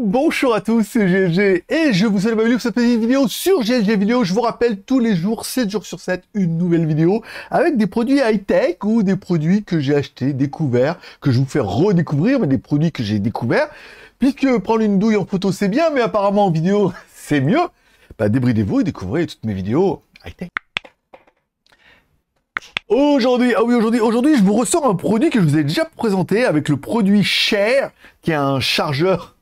Bonjour à tous, c'est GLG et je vous souhaite la bienvenue pour cette petite vidéo sur GLG Vidéo. Je vous rappelle tous les jours, 7 jours sur 7, une nouvelle vidéo avec des produits high-tech ou des produits que j'ai achetés, découverts, que je vous fais redécouvrir, mais des produits que j'ai découverts. Puisque prendre une douille en photo c'est bien, mais apparemment en vidéo c'est mieux, bah débridez-vous et découvrez toutes mes vidéos high-tech. Aujourd'hui, ah oui, aujourd'hui, aujourd'hui, je vous ressors un produit que je vous ai déjà présenté avec le produit Cher, qui est un chargeur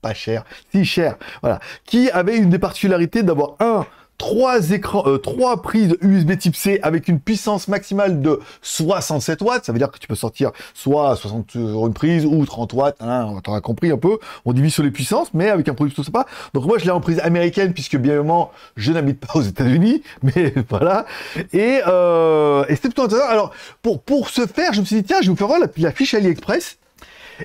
pas cher, si cher, voilà, qui avait une des particularités d'avoir un trois écrans, euh, trois prises USB type C avec une puissance maximale de 67 watts. Ça veut dire que tu peux sortir soit 60 sur euh, une prise ou 30 watts. Hein, compris un peu. On divise sur les puissances, mais avec un produit plutôt sympa. Donc moi, je l'ai en prise américaine puisque bien évidemment, je n'habite pas aux États-Unis, mais voilà. Et, euh, et c'était plutôt intéressant. Alors pour pour ce faire, je me suis dit tiens, je vais vous faire voir la, fiche AliExpress.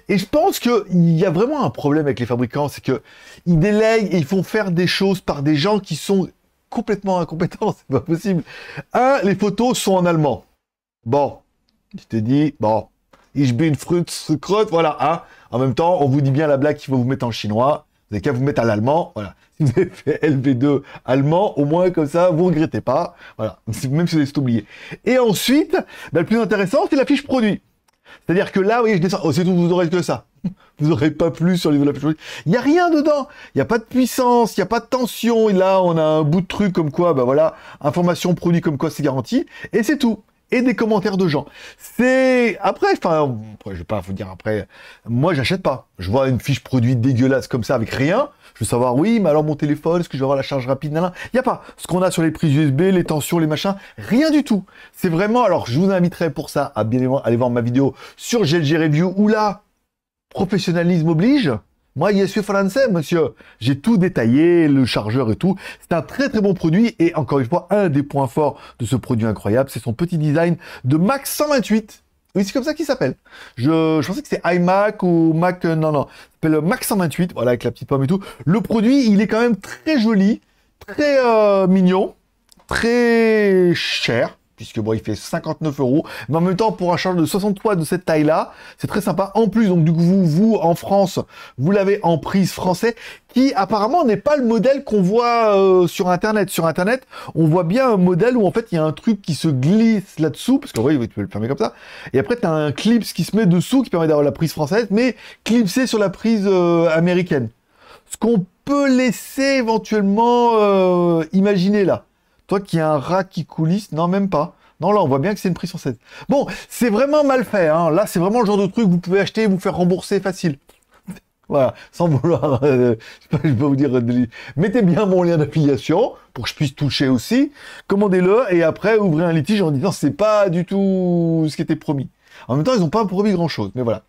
Et je pense qu'il y a vraiment un problème avec les fabricants, c'est que ils délèguent et ils font faire des choses par des gens qui sont complètement incompétent, c'est pas possible. Un, les photos sont en allemand. Bon, je te dis, bon, ich bin fruitskrot, voilà, hein. En même temps, on vous dit bien la blague qu'il faut vous mettre en chinois, vous n'avez qu'à vous mettre à l'allemand, voilà. Si vous avez fait LV2 allemand, au moins comme ça, vous regrettez pas, voilà, même si vous avez tout oublié. Et ensuite, ben, le plus intéressant, c'est la fiche produit. C'est-à-dire que là, vous voyez, je descends. Oh, c'est tout, vous aurez que ça. Vous aurez pas plus sur niveau de la Il n'y a rien dedans. Il n'y a pas de puissance, il n'y a pas de tension. Et là, on a un bout de truc comme quoi, bah voilà, information, produit comme quoi, c'est garanti. Et c'est tout et des commentaires de gens. C'est après, enfin, je vais pas vous dire après. Moi, j'achète pas. Je vois une fiche produit dégueulasse comme ça avec rien. Je veux savoir, oui, mais alors mon téléphone, est-ce que je vais avoir la charge rapide, Il n'y a pas. Ce qu'on a sur les prises USB, les tensions, les machins, rien du tout. C'est vraiment, alors je vous inviterai pour ça à bien aller voir ma vidéo sur GLG Review où là, professionnalisme oblige. Moi, je suis français, monsieur. J'ai tout détaillé, le chargeur et tout. C'est un très très bon produit et encore une fois, un des points forts de ce produit incroyable, c'est son petit design de Mac 128. Oui, c'est comme ça qu'il s'appelle. Je, pensais que c'était iMac ou Mac. Euh, non, non. Il s'appelle Mac 128, voilà, avec la petite pomme et tout. Le produit, il est quand même très joli, très euh, mignon, très cher puisque bon, il fait 59 euros. Mais en même temps, pour un chargeur de 63 de cette taille-là, c'est très sympa. En plus, donc du coup, vous, vous en France, vous l'avez en prise française. qui apparemment n'est pas le modèle qu'on voit euh, sur Internet. Sur Internet, on voit bien un modèle où en fait, il y a un truc qui se glisse là-dessous, parce que oui, tu peux le fermer comme ça. Et après, tu as un clip qui se met dessous, qui permet d'avoir la prise française, mais clipsé sur la prise euh, américaine. Ce qu'on peut laisser éventuellement euh, imaginer là qu'il y a un rat qui coulisse, non même pas. Non, là, on voit bien que c'est une prise sur 7. Bon, c'est vraiment mal fait. Hein. Là, c'est vraiment le genre de truc que vous pouvez acheter vous faire rembourser facile. voilà, sans vouloir... Euh, je peux vous dire... Euh, mettez bien mon lien d'affiliation pour que je puisse toucher aussi. Commandez-le et après, ouvrez un litige en disant c'est pas du tout ce qui était promis. En même temps, ils n'ont pas promis grand-chose. Mais voilà.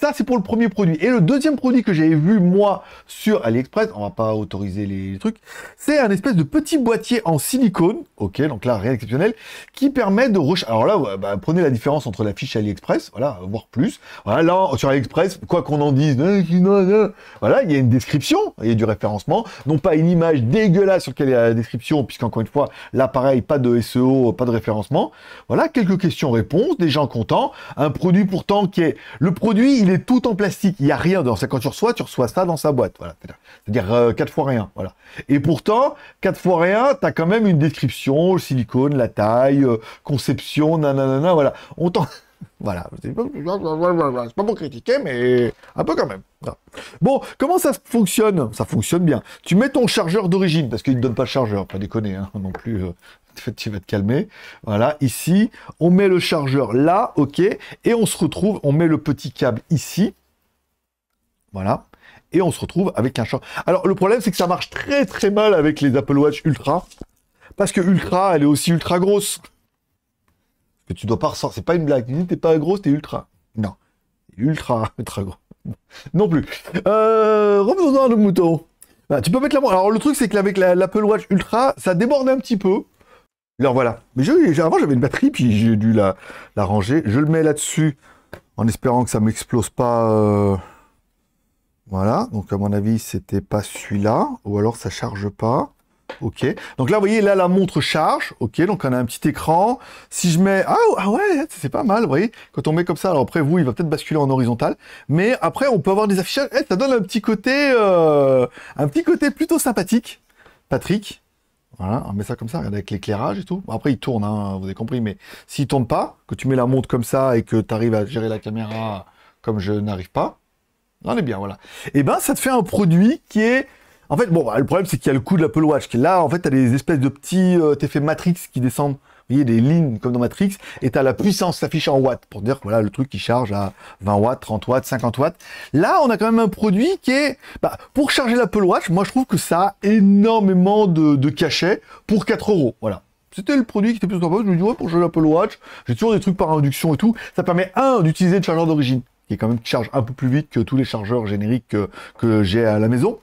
Ça, c'est pour le premier produit. Et le deuxième produit que j'avais vu, moi, sur AliExpress, on va pas autoriser les trucs, c'est un espèce de petit boîtier en silicone, ok, donc là, rien d'exceptionnel qui permet de recharger. Alors là, bah, prenez la différence entre la fiche AliExpress, voilà, voire plus. Voilà, là, sur AliExpress, quoi qu'on en dise, voilà, il y a une description, il y a du référencement, non pas une image dégueulasse sur laquelle il y a la description, puisqu'encore une fois, l'appareil pas de SEO, pas de référencement. Voilà, quelques questions-réponses, des gens contents, un produit pourtant qui est le produit lui, il est tout en plastique. Il n'y a rien dans ça. Quand tu reçois, tu reçois ça dans sa boîte. Voilà. C'est-à-dire euh, quatre fois rien. Voilà. Et pourtant, quatre fois rien, tu as quand même une description, le silicone, la taille, euh, conception, nanana, voilà. On t'en... Voilà. C'est pas pour critiquer, mais un peu quand même. Bon, comment ça fonctionne Ça fonctionne bien. Tu mets ton chargeur d'origine, parce qu'il ne donne pas de chargeur, pas déconner hein, non plus. Euh, tu vas te calmer. Voilà, ici, on met le chargeur là, ok, et on se retrouve, on met le petit câble ici. Voilà. Et on se retrouve avec un chargeur. Alors, le problème, c'est que ça marche très très mal avec les Apple Watch Ultra. Parce que Ultra, elle est aussi ultra grosse tu dois pas ressortir. C'est pas une blague. tu t'es pas gros t'es ultra. Non. Ultra, ultra gros. non plus. Euh, revenons dans le moutons. Bah, tu peux mettre la Alors le truc c'est qu'avec l'Apple Watch Ultra, ça déborde un petit peu. Alors voilà. Mais avant j'avais une batterie, puis j'ai dû la, ranger. Je le mets là-dessus en espérant que ça m'explose pas. Euh, voilà. Donc à mon avis, c'était pas celui-là. Ou alors ça charge pas. Ok. Donc là, vous voyez, là, la montre charge. Ok, donc on a un petit écran. Si je mets... Ah, ah, ouais, c'est pas mal, vous voyez. Quand on met comme ça, alors après, vous, il va peut-être basculer en horizontal. Mais après, on peut avoir des affichages. Eh, ça donne un petit côté... Euh, un petit côté plutôt sympathique. Patrick. Voilà, on met ça comme ça, avec l'éclairage et tout. Après, il tourne, hein, vous avez compris. Mais s'il tourne pas, que tu mets la montre comme ça et que tu arrives à gérer la caméra comme je n'arrive pas, on est bien, voilà. Et eh ben, ça te fait un produit qui est en fait, bon, bah, le problème, c'est qu'il y a le coût de l'Apple Watch, là, en fait, t'as des espèces de petits effets euh, Matrix qui descendent. Vous voyez, des lignes comme dans Matrix, et t'as la puissance s'affiche en watts, pour dire que voilà, le truc qui charge à 20 watts, 30 watts, 50 watts. Là, on a quand même un produit qui est, bah, pour charger l'Apple Watch, moi, je trouve que ça a énormément de, cachets pour 4 euros. Voilà. C'était le produit qui était plus sympa. Je me dis, pour charger l'Apple Watch, j'ai toujours des trucs par induction et tout. Ça permet, un, d'utiliser le chargeur d'origine, qui est quand même qui charge un peu plus vite que tous les chargeurs génériques que j'ai à la maison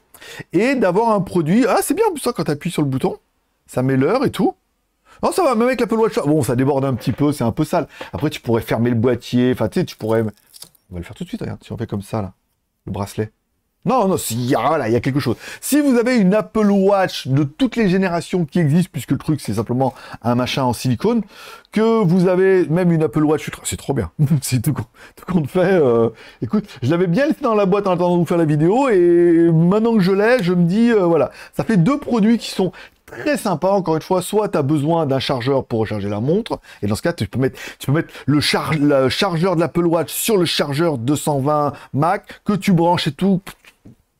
et d'avoir un produit. Ah, c'est bien ça quand tu appuies sur le bouton, ça met l'heure et tout. Non, ça va, même avec l'Apple Watch. Bon, ça déborde un petit peu, c'est un peu sale. Après, tu pourrais fermer le boîtier. Enfin, tu sais, tu pourrais. On va le faire tout de suite, regarde. Si on fait comme ça, là, le bracelet. Non, non, il y, voilà, il y a quelque chose. Si vous avez une Apple Watch de toutes les générations qui existent, puisque le truc c'est simplement un machin en silicone, que vous avez même une Apple Watch c'est trop bien. c'est tout, tout compte fait. Euh, écoute, je l'avais bien laissé dans la boîte en attendant de vous faire la vidéo, et maintenant que je l'ai, je me dis, euh, voilà, ça fait deux produits qui sont très sympa, encore une fois, soit tu as besoin d'un chargeur pour recharger la montre, et dans ce cas, tu peux mettre, tu peux mettre le, le chargeur de l'Apple Watch sur le chargeur 220 Mac, que tu branches et tout,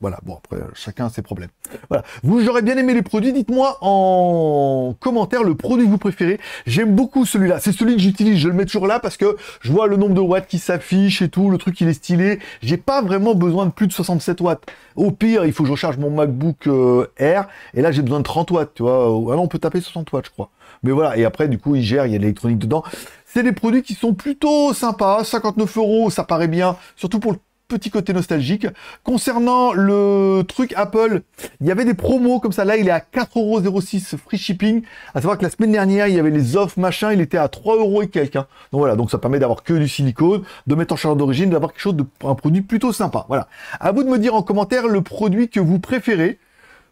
voilà, bon, après, chacun a ses problèmes. Voilà. Vous, j'aurais bien aimé les produits. Dites-moi en commentaire le produit que vous préférez. J'aime beaucoup celui-là. C'est celui que j'utilise. Je le mets toujours là parce que je vois le nombre de watts qui s'affiche et tout. Le truc, il est stylé. J'ai pas vraiment besoin de plus de 67 watts. Au pire, il faut que je recharge mon MacBook euh, Air. Et là, j'ai besoin de 30 watts, tu vois. Euh, Alors, on peut taper 60 watts, je crois. Mais voilà. Et après, du coup, il gère, il y a l'électronique dedans. C'est des produits qui sont plutôt sympas. 59 euros, ça paraît bien. Surtout pour le petit côté nostalgique. Concernant le truc Apple, il y avait des promos comme ça. Là, il est à 4,06€ free shipping. À savoir que la semaine dernière, il y avait les offres, machin, il était à euros et quelques. Hein. Donc voilà, donc ça permet d'avoir que du silicone, de mettre en charge d'origine, d'avoir quelque chose de, un produit plutôt sympa. Voilà. À vous de me dire en commentaire le produit que vous préférez.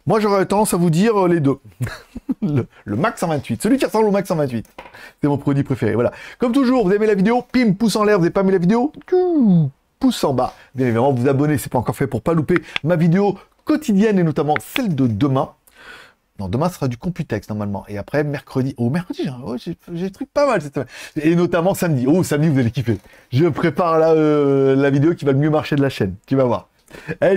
Moi, j'aurais tendance à vous dire euh, les deux. le, Max 128, celui qui ressemble au Max 128. C'est mon produit préféré, voilà. Comme toujours, vous aimé la vidéo, pim, pouce en l'air, vous n'avez pas aimé la vidéo, en bas. Bien évidemment, vous abonner, c'est pas encore fait pour pas louper ma vidéo quotidienne et notamment celle de demain. Non, demain sera du Computex normalement. Et après, mercredi. au oh, mercredi, j'ai oh, truc pas mal cette semaine. Et notamment samedi. Oh, samedi, vous allez kiffer. Je prépare la, euh, la vidéo qui va le mieux marcher de la chaîne. Tu vas voir. Eh,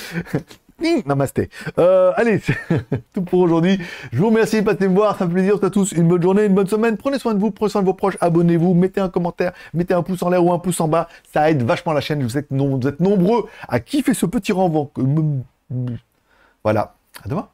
Namasté. Euh, allez, tout pour aujourd'hui. Je vous remercie de passer me voir. me un plaisir. à tous une bonne journée, une bonne semaine. Prenez soin de vous, prenez soin de vos proches. Abonnez-vous, mettez un commentaire, mettez un pouce en l'air ou un pouce en bas. Ça aide vachement la chaîne. Vous êtes, vous êtes nombreux à kiffer ce petit renvoi. Voilà. À demain.